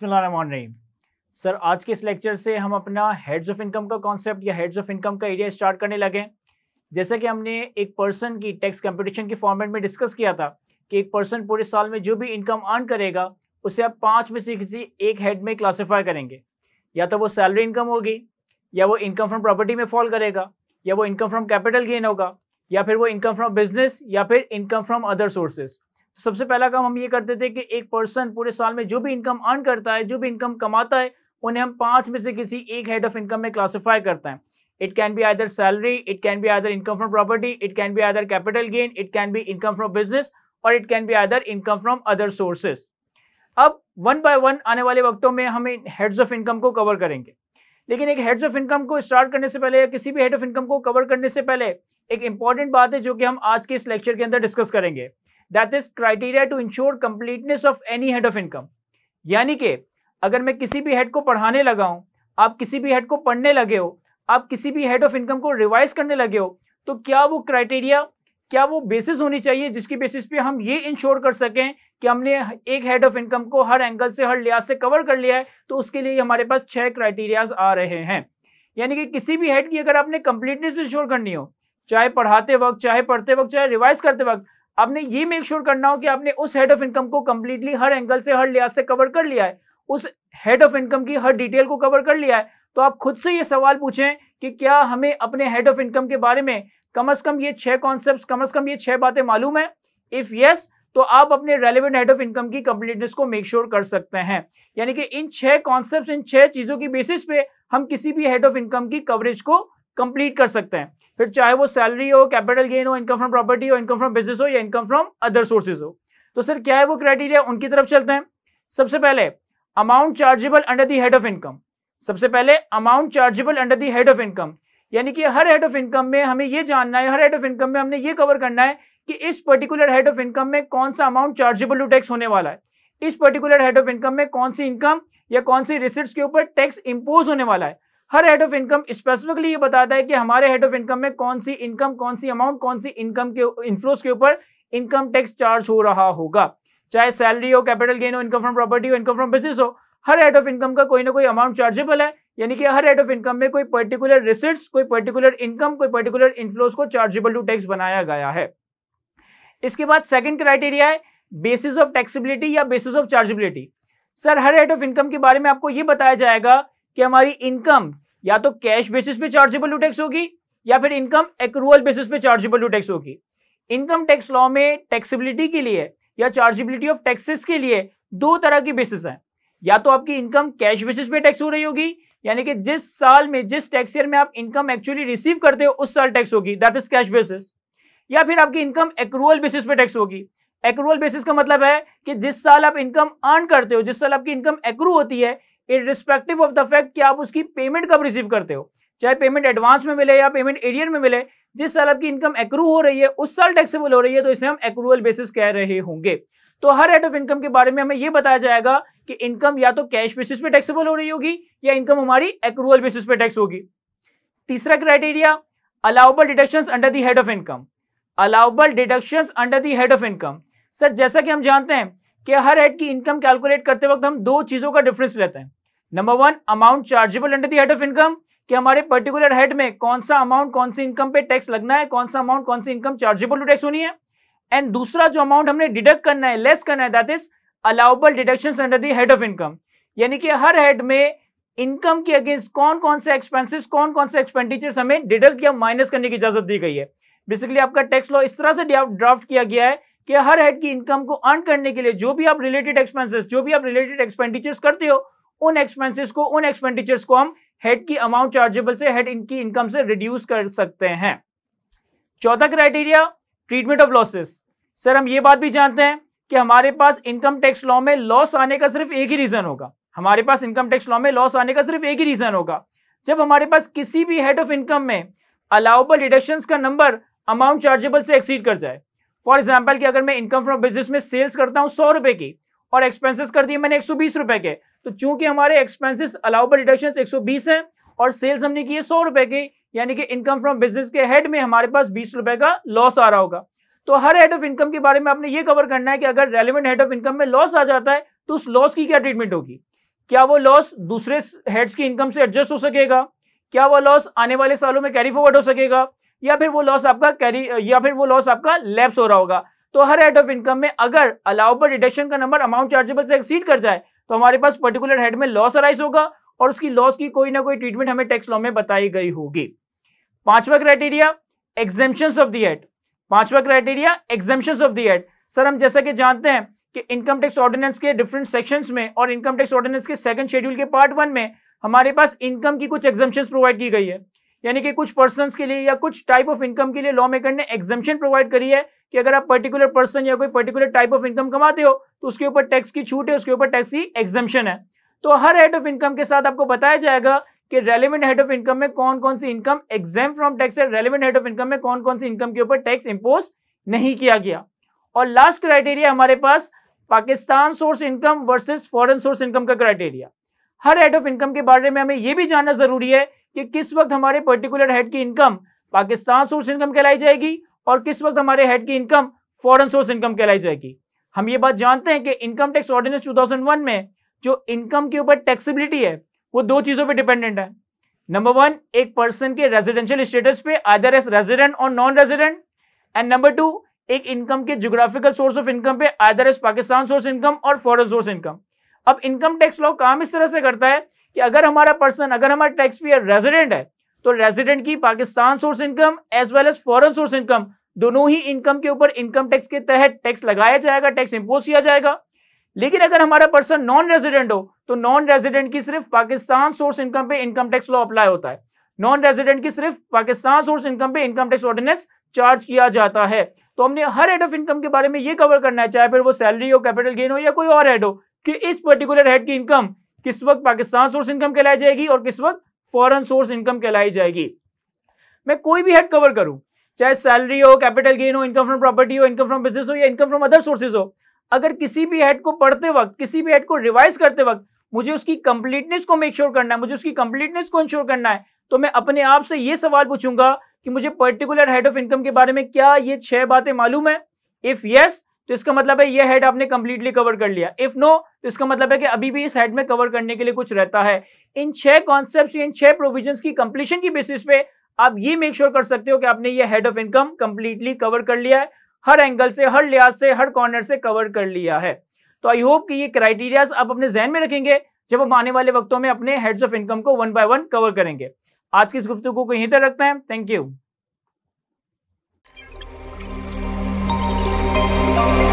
बिस्मिल्लाहिर्रहमानिर्रहीम सर आज के इस लेक्चर से हम अपना हेड्स ऑफ इनकम का कॉन्सेप्ट या हेड्स ऑफ इनकम का एरिया स्टार्ट करने लगे जैसा कि हमने एक पर्सन की टैक्स कंपटीशन के फॉर्मेट में डिस्कस किया था कि एक पर्सन पूरे साल में जो भी इनकम अर्न करेगा उसे आप पाँच में से किसी एक हेड में क्लासीफाई करेंगे या तो वो सैलरी इनकम होगी या वो इनकम फ्रॉम प्रॉपर्टी में फॉल करेगा या वो इनकम फ्रॉम कैपिटल गेन होगा या फिर वो इनकम फ्रॉम बिजनेस या फिर इनकम फ्रॉम अदर सोर्सेज तो सबसे पहला काम हम ये करते थे कि एक पर्सन पूरे साल में जो भी इनकम अर्न करता है जो भी इनकम कमाता है उन्हें हम पांच में से किसी एक हेड ऑफ इनकम में क्लासिफाई करते हैं it can be either salary it can be either income from property it can be either capital gain it can be income from business और it can be other income from other sources अब one by one आने वाले वक्तों में हम इन heads of income को cover करेंगे लेकिन एक हेड्स ऑफ इनकम को स्टार्ट करने से पहले या किसी भी हेड ऑफ इनकम को कवर करने से पहले एक इंपॉर्टेंट बात है जो कि हम आज के इस लेक्चर के अंदर डिस्कस करेंगे that is criteria to ensure completeness of any head of income यानी कि अगर मैं किसी भी हेड को पढ़ाने लगा हूं आप किसी भी हेड को पढ़ने लगे हो आप किसी भी हेड ऑफ इनकम को रिवाइज करने लगे हो तो क्या वो क्राइटेरिया क्या वो बेसिस होनी चाहिए जिसकी बेसिस पे हम ये इंश्योर कर सकें कि हमने एक हेड ऑफ इनकम को हर एंगल से हर लिहाज से कवर कर लिया है तो उसके लिए हमारे पास छह क्राइटेरियाज आ रहे हैं यानी कि किसी भी हेड की अगर आपने कंप्लीटनेस इंश्योर करनी हो चाहे पढ़ाते वक्त चाहे पढ़ते वक्त चाहे रिवाइज करते वक्त आपने ये मेक श्योर sure करना हो कि आपने उस हेड ऑफ इनकम को कंप्लीटली हर एंगल से हर लिहाज से कवर कर लिया है उस हेड ऑफ इनकम की हर डिटेल को कवर कर लिया है तो आप खुद से ये सवाल पूछें कि क्या हमें अपने हेड ऑफ इनकम के बारे में कम अज कम ये छह कॉन्सेप्ट कम अज कम ये छह बातें मालूम है इफ यस yes, तो आप अपने रेलिवेंट हेड ऑफ इनकम की कंप्लीटनेस को मेक श्योर sure कर सकते हैं यानी कि इन छह कॉन्सेप्ट इन छह चीजों की बेसिस पे हम किसी भी हेड ऑफ इनकम की कवरेज को कंप्लीट कर सकते हैं फिर चाहे वो सैलरी हो कैपिटल गेन हो इनकम फ्रॉम प्रॉपर्टी हो इनकम फ्रॉम बिजनेस हो या इनकम फ्रॉम अदर सोर्सेज हो तो सर क्या है वो क्राइटेरिया उनकी तरफ चलते हैं सबसे पहले amount chargeable under the head of income सबसे पहले amount chargeable under the head of income यानी कि हर हेड ऑफ इनकम में हमें ये जानना है हर हेड ऑफ इनकम में हमने ये कवर करना है कि इस पर्टिकुलर हेड ऑफ इनकम में कौन सा अमाउंट चार्जेबल टू टैक्स होने वाला है इस पर्टिकुलर हेड ऑफ इनकम में कौन सी इनकम या कौन सी रिसिट्स के ऊपर टैक्स इंपोज होने वाला है हर हेड ऑफ इनकम स्पेसिफिकली ये बताता है कि हमारे हेड ऑफ इनकम में कौन सी इनकम कौन सी अमाउंट कौन सी इनकम के इनफ्लोज के ऊपर इनकम टैक्स चार्ज हो रहा होगा चाहे सैलरी हो कैपिटल गेन हो इनकम फ्रॉम प्रॉपर्टी हो इनकम फ्रॉम बिजनेस हो हर हेड ऑफ इनकम का कोई ना कोई अमाउंट चार्जेबल है यानी कि हर हेड ऑफ इनकम में कोई पर्टिकुलर रिसिट्स कोई पर्टिकुलर इनकम कोई पर्टिकुलर इनफ्लोज को चार्जेबल टू टैक्स बनाया गया है इसके बाद सेकेंड क्राइटेरिया है बेसिस ऑफ टैक्सीबिलिटी या बेसिस ऑफ चार्जेबिलिटी सर हर हेड ऑफ इनकम के बारे में आपको ये बताया जाएगा कि हमारी इनकम या तो कैश बेसिस पे चार्जेबल टू टैक्स होगी या फिर इनकम एक बेसिस पे चार्जेबल टू टैक्स होगी इनकम टैक्स लॉ में टैक्सीबिलिटी के लिए या चार्जेबिलिटी ऑफ टैक्सेस के लिए दो तरह की बेसिस हैं या तो आपकी इनकम कैश बेसिस पे टैक्स हो रही होगी यानी कि जिस साल में जिस टैक्स ईयर में आप इनकम एक्चुअली रिसीव करते हो उस साल टैक्स होगी दैट इज कैश बेसिस या फिर आपकी इनकम एक्रूवल बेसिस पे टैक्स होगी एक बेसिस का मतलब है कि जिस साल आप इनकम अर्न करते हो जिस साल आपकी इनकम एक्रू होती है इरिस्पेक्टिव ऑफ द फैक्ट कि आप उसकी पेमेंट कब रिसीव करते हो चाहे पेमेंट एडवांस में मिले या पेमेंट एरियर में मिले जिस साल आपकी इनकम एक्रू हो रही है उस साल टैक्सेबल हो रही है तो इसे हम एक्रूअल बेसिस कह रहे होंगे तो हर रेट ऑफ इनकम के बारे में हमें यह बताया जाएगा कि इनकम या तो कैश बेसिस पे टैक्सेबल हो रही होगी या इनकम हमारी एक्रूअल बेसिस पे टैक्स होगी तीसरा criteria allowable deduction under the head of income allowable deduction under the head of income sir जैसा कि हम जानते हैं कि हर हेड की इनकम कैलकुलेट करते वक्त हम दो चीजों का डिफरेंस लेते हैं number one amount chargeable under the head of income कि हमारे पर्टिकुलर हेड में कौन सा अमाउंट कौन सी इनकम पे टैक्स लगना है कौन सा अमाउंट कौन सी इनकम चार्जेबल टू टैक्स होनी है एंड दूसरा जो अमाउंट हमने डिडक्ट करना है लेस करना है that is allowable deduction under the head of income यानी कि हर हेड में इनकम के अगेंस्ट कौन कौन से एक्सपेंसिस कौन कौन से एक्सपेंडिचर हमें डिडक्ट या माइनस करने की इजाजत दी गई है बेसिकली आपका टैक्स लॉ इस तरह से ड्राफ्ट किया गया है कि हर हेड की इनकम को अर्न करने के लिए जो भी आप रिलेटेड एक्सपेंसेस जो भी आप रिलेटेड एक्सपेंडिचर्स करते हो उन एक्सपेंसेस को उन एक्सपेंडिचर्स को हम हेड की अमाउंट चार्जेबल से हेड इनकी इनकम से रिड्यूस कर सकते हैं चौथा criteria treatment of losses sir हम ये बात भी जानते हैं कि हमारे पास इनकम टैक्स लॉ में लॉस आने का सिर्फ एक ही रीजन होगा हमारे पास इनकम टैक्स लॉ में लॉस आने का सिर्फ एक ही रीजन होगा जब हमारे पास किसी भी हेड ऑफ इनकम में अलाउबल डिडक्शन का नंबर अमाउंट चार्जेबल से एक्सीड कर जाए फॉर एग्जाम्पल कि अगर मैं इनकम फ्रॉम बिजनेस में सेल्स करता हूँ सौ रुपए की और एक्सपेंसिस कर दिए मैंने एक सौ बीस रुपए के तो चूंकि हमारे एक्सपेंसिस अलाउबल डिडक्शन 120 हैं और सेल्स हमने की है सौ रुपए की यानी कि इनकम फ्रॉम बिजनेस के हेड में हमारे पास बीस रुपए का लॉस आ रहा होगा तो हर हेड ऑफ इनकम के बारे में आपने ये कवर करना है कि अगर रेलिवेंट हेड ऑफ इनकम में लॉस आ जाता है तो उस लॉस की क्या ट्रीटमेंट होगी क्या वो लॉस दूसरे हेड्स की इनकम से एडजस्ट हो सकेगा क्या वो लॉस आने वाले सालों में कैरी फॉरवर्ड हो सकेगा या फिर वो लॉस आपका कैरी या फिर वो लॉस आपका लैप्स हो रहा होगा तो हर हेड ऑफ इनकम में अगर अलाउबल डिडक्शन का नंबर अमाउंट चार्जेबल से एक्सीड कर जाए तो हमारे पास पर्टिकुलर हेड में लॉस अराइज होगा और उसकी लॉस की कोई ना कोई ट्रीटमेंट हमें टैक्स लॉ में बताई गई होगी पांचवा criteria exemption of the head पांचवा criteria exemption of the head sir हम जैसा कि जानते हैं कि इनकम टैक्स ऑर्डिनेंस के डिफरेंट सेक्शंस में और इनकम टैक्स ऑर्डिनेंस के सेकंड शेड्यूल के पार्ट वन में हमारे पास इनकम की कुछ एग्जेम्पन प्रोवाइड की गई है यानी कि कुछ पर्सन के लिए या कुछ टाइप ऑफ इनकम के लिए लॉ मेकर ने एग्जेम्पन प्रोवाइड करी है कि अगर आप पर्टिकुलर पर्सन या कोई पर्टिकुलर टाइप ऑफ इनकम कमाते हो तो उसके ऊपर टैक्स की छूट है उसके ऊपर टैक्स की एग्जामेशन है तो हर हेड ऑफ इनकम के साथ आपको बताया जाएगा कि रेलिवेंट हेड ऑफ इनकम में कौन कौन सी इनकम एग्जाम फ्रॉम टैक्स है रेलिवेंट हेड ऑफ इनकम में कौन कौन सी इनकम के ऊपर टैक्स इंपोज नहीं किया गया और लास्ट क्राइटेरिया हमारे पास Pakistan source income versus foreign source income का क्राइटेरिया हर हेड ऑफ इनकम के बारे में हमें यह भी जानना जरूरी है कि किस वक्त हमारे पर्टिकुलर हेड की इनकम पाकिस्तान सोर्स इनकम कहलाई जाएगी और किस वक्त हमारे हेड की इनकम फॉरेन सोर्स इनकम कहलाई जाएगी हम ये बात जानते हैं कि इनकम टैक्स ऑर्डिनेंस 2001 में जो इनकम के ऊपर टैक्सीबिलिटी है वो दो चीजों पे डिपेंडेंट है नंबर वन एक पर्सन के रेजिडेंशियल स्टेटस पे आदर एस रेजिडेंट और non resident and number two एक इनकम के जोग्राफिकल सोर्स ऑफ इनकम पे either as Pakistan source income और फॉरन सोर्स इनकम अब इनकम टैक्स लॉ काम इस तरह से करता है कि अगर हमारा पर्सन अगर हमारा टैक्स पेयर रेजिडेंट है तो रेजिडेंट की Pakistan source income as well as foreign source income दोनों ही इनकम के ऊपर इनकम टैक्स के तहत टैक्स लगाया जाएगा टैक्स इम्पोज किया जाएगा लेकिन अगर हमारा पर्सन नॉन रेजिडेंट हो तो नॉन रेजिडेंट की सिर्फ पाकिस्तान सोर्स इनकम पे इनकम टैक्स लॉ अप्लाई होता है नॉन रेजिडेंट की सिर्फ पाकिस्तान सोर्स इनकम पे इनकम टैक्स ऑर्डिनेंस चार्ज किया जाता है तो हमने हर हेड ऑफ इनकम के बारे में ये कवर करना है चाहे फिर वो सैलरी हो कैपिटल गेन हो या कोई और हेड हो कि इस पर्टिकुलर हेड की इनकम किस वक्त पाकिस्तान सोर्स इनकम कहलाई जाएगी और किस वक्त फॉरन सोर्स इनकम कहलाई जाएगी मैं कोई भी हेड कवर करूं चाहे सैलरी हो कैपिटल गेन हो इनकम फ्रॉम प्रॉपर्टी हो इनकम फ्रॉम बिजनेस हो या इनकम फ्रॉम अदर सोर्सेज हो अगर किसी भी हेड को पढ़ते वक्त किसी भी हेड को रिवाइज करते वक्त मुझे उसकी कंप्लीटनेस को मेक श्योर करना है मुझे उसकी कंप्लीटनेस को इंश्योर करना है तो मैं अपने आप से ये सवाल पूछूंगा कि मुझे पर्टिकुलर हेड ऑफ इनकम के बारे में क्या ये छह बातें मालूम है इफ यस yes, तो इसका मतलब है ये हेड आपने कंप्लीटली कवर कर लिया इफ नो no, तो इसका मतलब है कि अभी भी इस हेड में कवर करने के लिए कुछ रहता है इन छह कॉन्सेप्ट इन छह प्रोविजन की कंप्लीशन की बेसिस पे आप ये मेक श्योर कर सकते हो कि आपने ये head of income completely cover कर लिया है हर एंगल से हर लिहाज से हर कॉर्नर से कवर कर लिया है तो आई होप कि ये क्राइटेरियाज आप अपने जहन में रखेंगे जब हम आने वाले वक्तों में अपने हेड्स ऑफ इनकम को वन बाय वन कवर करेंगे आज की इस गुफ्तु को यहीं तक रखते हैं थैंक यू